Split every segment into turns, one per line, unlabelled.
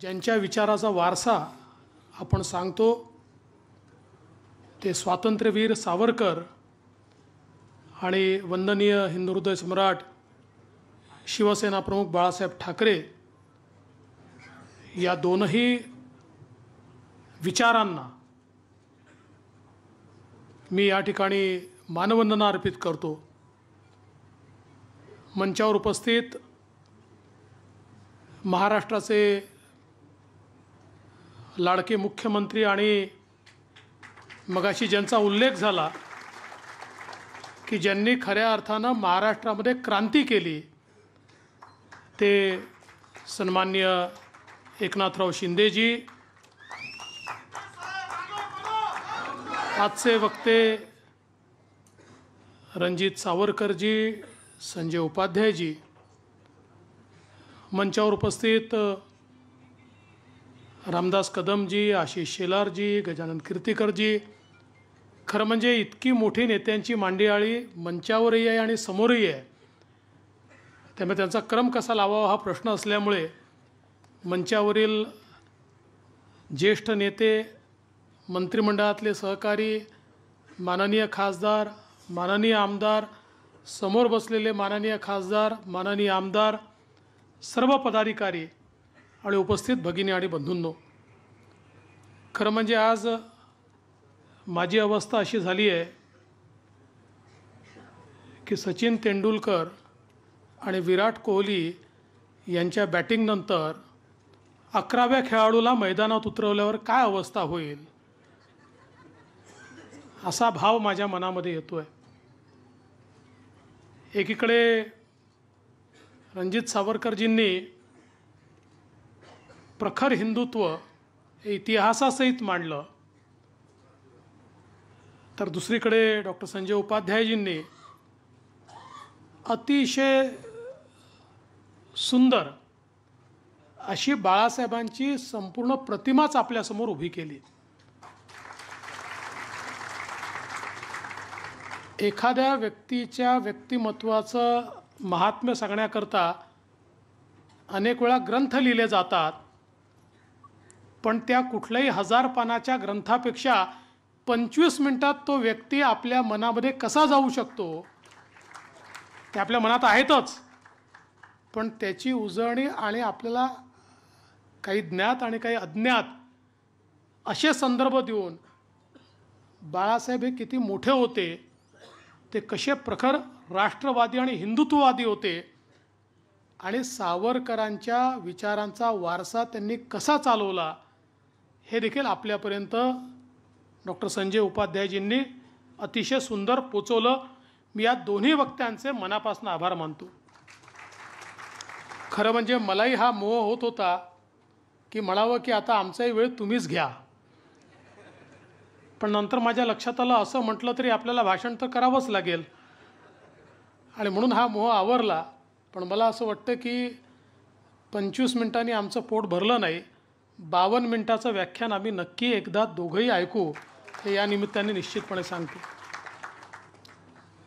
ज्यांच्या विचाराचा वारसा आपण सांगतो ते स्वातंत्र्यवीर सावरकर आणि वंदनीय हिंदुहृदय सम्राट शिवसेना प्रमुख बाळासाहेब ठाकरे या दोनही विचारांना मी या ठिकाणी मानवंदना अर्पित करतो मंचावर उपस्थित महाराष्ट्राचे लाडके मुख्यमंत्री आणि मगाशी ज्यांचा उल्लेख झाला की ज्यांनी खऱ्या अर्थानं महाराष्ट्रामध्ये क्रांती केली ते सन्मान्य एकनाथराव शिंदेजी आजचे वक्ते रणजित सावरकरजी संजय उपाध्यायजी मंचावर उपस्थित रामदास कदमजी आशिष शेलारजी गजानन कीर्तीकरजी खरं म्हणजे इतकी मोठी नेत्यांची मांडियाळी मंचावरही आहे आणि समोरही आहे त्यामुळे त्यांचा क्रम कसा लावावा हा प्रश्न असल्यामुळे मंचावरील ज्येष्ठ नेते मंत्रिमंडळातले सहकारी माननीय खासदार माननीय आमदार समोर बसलेले माननीय खासदार माननीय आमदार सर्व पदाधिकारी आणि उपस्थित भगिनी आणि बंधूंनो खरं म्हणजे आज माझी अवस्था अशी झाली आहे की सचिन तेंडुलकर आणि विराट कोहली यांच्या बॅटिंगनंतर अकराव्या खेळाडूला मैदानात उतरवल्यावर काय अवस्था होईल असा भाव माझ्या मनामध्ये येतो आहे एकीकडे रणजित सावरकरजींनी प्रखर हिंदुत्व इतिहासासहित मांडलं तर दुसरीकडे डॉक्टर संजय उपाध्यायजींनी अतिशय सुंदर अशी बाळासाहेबांची संपूर्ण प्रतिमाच आपल्यासमोर उभी केली एखाद्या व्यक्तीच्या व्यक्तिमत्वाचं महात्म्य सांगण्याकरता अनेक वेळा ग्रंथ लिहिले जातात पण त्या कुठल्याही हजार पानाच्या ग्रंथापेक्षा पंचवीस मिनटात तो व्यक्ती आपल्या मनामध्ये कसा जाऊ शकतो ते आपल्या मनात आहेतच पण त्याची उजळणी आणि आपल्याला काही ज्ञात आणि काही अज्ञात असे संदर्भ देऊन बाळासाहेब हे किती मोठे होते ते कसे प्रखर राष्ट्रवादी आणि हिंदुत्ववादी होते आणि सावरकरांच्या विचारांचा वारसा त्यांनी कसा चालवला हे देखील आपल्यापर्यंत डॉक्टर संजय उपाध्यायजींनी अतिशय सुंदर पोचवलं मी या दोन्ही वक्त्यांचे मनापासून आभार मानतो खरं म्हणजे मलाही हा मोह होत होता की म्हणावं की आता आमचाही वेळ तुम्हीच घ्या पण नंतर माझ्या लक्षात आलं असं म्हटलं तरी आपल्याला भाषण तर करावंच लागेल आणि म्हणून हा मोह आवरला पण मला असं वाटतं की पंचवीस मिनिटांनी आमचं पोट भरलं नाही बावन्न मिनटाचं व्याख्यान आम्ही नक्की एकदा दोघंही ऐकू हे या निमित्ताने निश्चितपणे सांगतो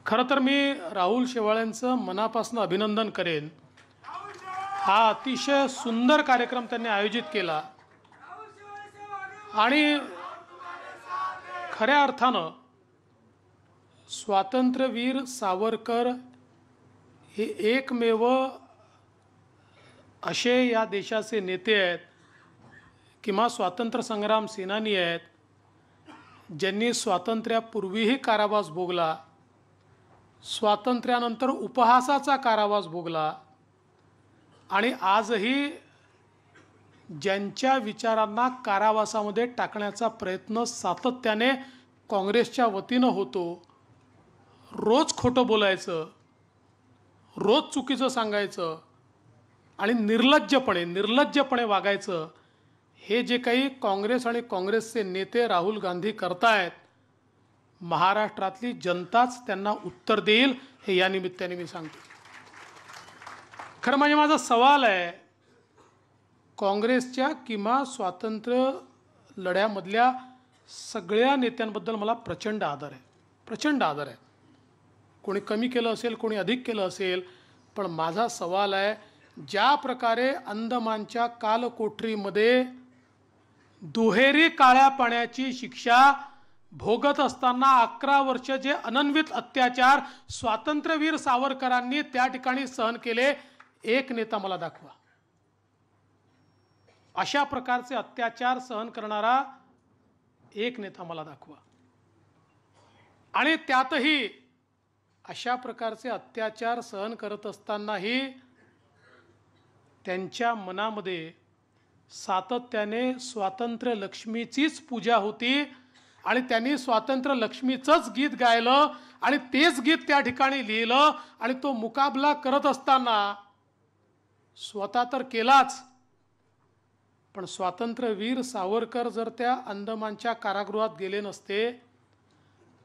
खरं तर मी राहुल शेवाळ्यांचं मनापासून अभिनंदन करेन हा अतिशय सुंदर कार्यक्रम त्यांनी आयोजित केला आणि खऱ्या अर्थानं स्वातंत्र्यवीर सावरकर हे एकमेव असे या देशाचे नेते आहेत किंवा स्वातंत्र्य संग्राम सेनानी आहेत ज्यांनी स्वातंत्र्यापूर्वीही कारावास भोगला स्वातंत्र्यानंतर उपहासाचा कारावास भोगला आणि आजही ज्यांच्या विचारांना कारावासामध्ये टाकण्याचा प्रयत्न सातत्याने काँग्रेसच्या वतीनं होतो रोज खोटं बोलायचं रोज चुकीचं सांगायचं आणि निर्लज्जपणे निर्लज्जपणे वागायचं हे जे काही काँग्रेस आणि काँग्रेसचे नेते राहुल गांधी करतायत महाराष्ट्रातली जनताच त्यांना उत्तर देईल हे या निमित्ताने मी सांगतो खरं म्हणजे माझा सवाल आहे काँग्रेसच्या किंवा स्वातंत्र्य लढ्यामधल्या सगळ्या नेत्यांबद्दल मला प्रचंड आदर आहे प्रचंड आदर आहे कोणी कमी केलं असेल कोणी अधिक केलं असेल पण माझा सवाल आहे ज्या प्रकारे अंदमानच्या कालकोठरीमध्ये दुहेरी काळ्या पाण्याची शिक्षा भोगत असताना अकरा वर्ष जे अनन्वित अत्याचार स्वातंत्र्यवीर सावरकरांनी त्या ठिकाणी सहन केले एक नेता मला दाखवा अशा प्रकारचे अत्याचार सहन करणारा एक नेता मला दाखवा आणि त्यातही अशा प्रकारचे अत्याचार सहन करत असतानाही त्यांच्या मनामध्ये सातत्याने स्वातंत्र्य लक्ष्मीचीच पूजा होती आणि त्यांनी स्वातंत्र्य लक्ष्मीचंच गीत गायलं आणि तेच गीत त्या ठिकाणी लिहिलं आणि तो मुकाबला करत असताना स्वतः तर केलाच पण स्वातंत्र्यवीर सावरकर जर त्या अंदमानच्या कारागृहात गेले नसते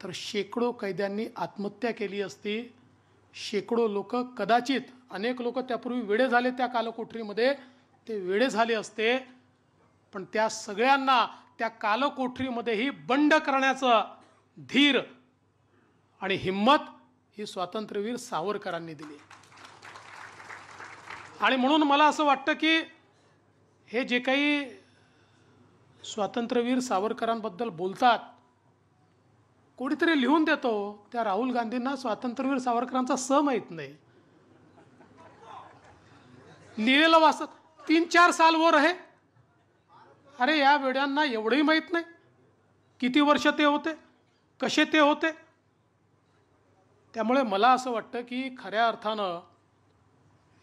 तर शेकडो कैद्यांनी आत्महत्या केली असती शेकडो लोक कदाचित अनेक लोक त्यापूर्वी वेडे झाले त्या कालकोठरीमध्ये ते वेळे झाले असते पण त्या सगळ्यांना त्या कालकोठरीमध्येही बंड करण्याचं धीर आणि हिंमत ही स्वातंत्र्यवीर सावरकरांनी दिली आणि म्हणून मला असं वाटतं की हे जे काही स्वातंत्र्यवीर सावरकरांबद्दल बोलतात कोणीतरी लिहून देतो त्या राहुल गांधींना स्वातंत्र्यवीर सावरकरांचा स माहीत नाही लिहिलेलं वाचत तीन चार साल वर आहे अरे या वेड्यांना एवढंही माहीत नाही किती वर्ष ते होते कसे ते होते त्यामुळे मला असं वाटतं की खऱ्या अर्थानं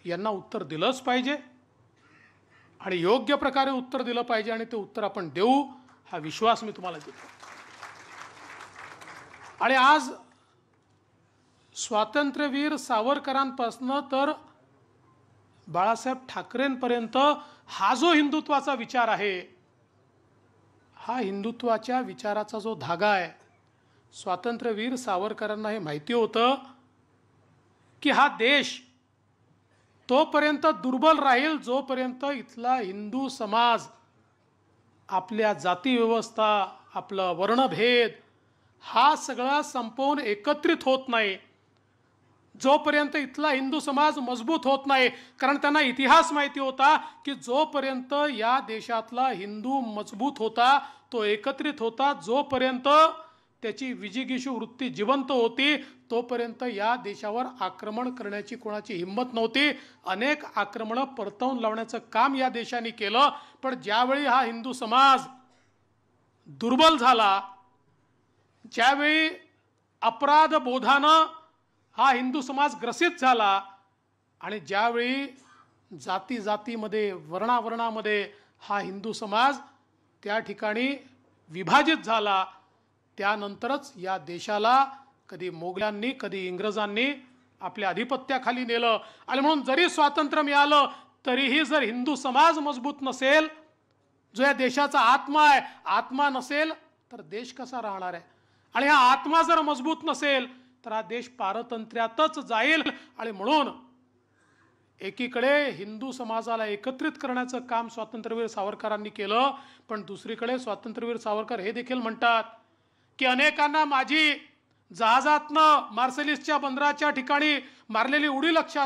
यांना उत्तर दिलंच पाहिजे आणि योग्य प्रकारे उत्तर दिलं पाहिजे आणि ते उत्तर आपण देऊ हा विश्वास मी तुम्हाला देतो आणि आज स्वातंत्र्यवीर सावरकरांपासनं तर बाळासाहेब ठाकरेंपर्यंत हा जो हिंदुत्वाचा विचार आहे हा हिंदुत्वाच्या विचाराचा जो धागा आहे स्वातंत्र्यवीर सावरकरांना हे माहिती होतं की हा देश तोपर्यंत दुर्बल राहील जोपर्यंत इथला हिंदू समाज आपल्या जाती व्यवस्था आपला वर्णभेद हा सगळा संपवून एकत्रित होत नाही जोपर्यंत इथला हिंदू समाज मजबूत होत नाही कारण त्यांना इतिहास माहिती होता की जोपर्यंत या देशातला हिंदू मजबूत होता तो एकत्रित होता जोपर्यंत त्याची विजिगीषू वृत्ती जिवंत होती तोपर्यंत या देशावर आक्रमण करण्याची कोणाची हिंमत नव्हती अनेक आक्रमणं परतवून लावण्याचं काम या देशाने केलं पण ज्यावेळी हा हिंदू समाज दुर्बल झाला ज्यावेळी अपराध बोधानं हा हिंदू समाज ग्रसित झाला आणि ज्यावेळी जाती जातीमध्ये वर्णावर्णामध्ये हा हिंदू समाज त्या ठिकाणी विभाजित झाला त्यानंतरच या देशाला कधी मोगलांनी कधी इंग्रजांनी आपल्या आधिपत्याखाली नेलं आणि म्हणून जरी स्वातंत्र्य मिळालं तरीही जर हिंदू समाज मजबूत नसेल जो या देशाचा आत्मा आहे आत्मा नसेल तर देश कसा राहणार आहे आणि हा आत्मा जर मजबूत नसेल तर हा देश पारतंत्र्यातच जाईल आणि म्हणून एकीकडे हिंदू समाजाला एकत्रित करण्याचं काम स्वातंत्र्यवीर सावरकरांनी केलं पण दुसरीकडे स्वातंत्र्यवीर सावरकर हे देखील म्हणतात की अनेकांना माझी जहाजातनं मार्सेलिसच्या बंदराच्या ठिकाणी मारलेली उडी लक्षात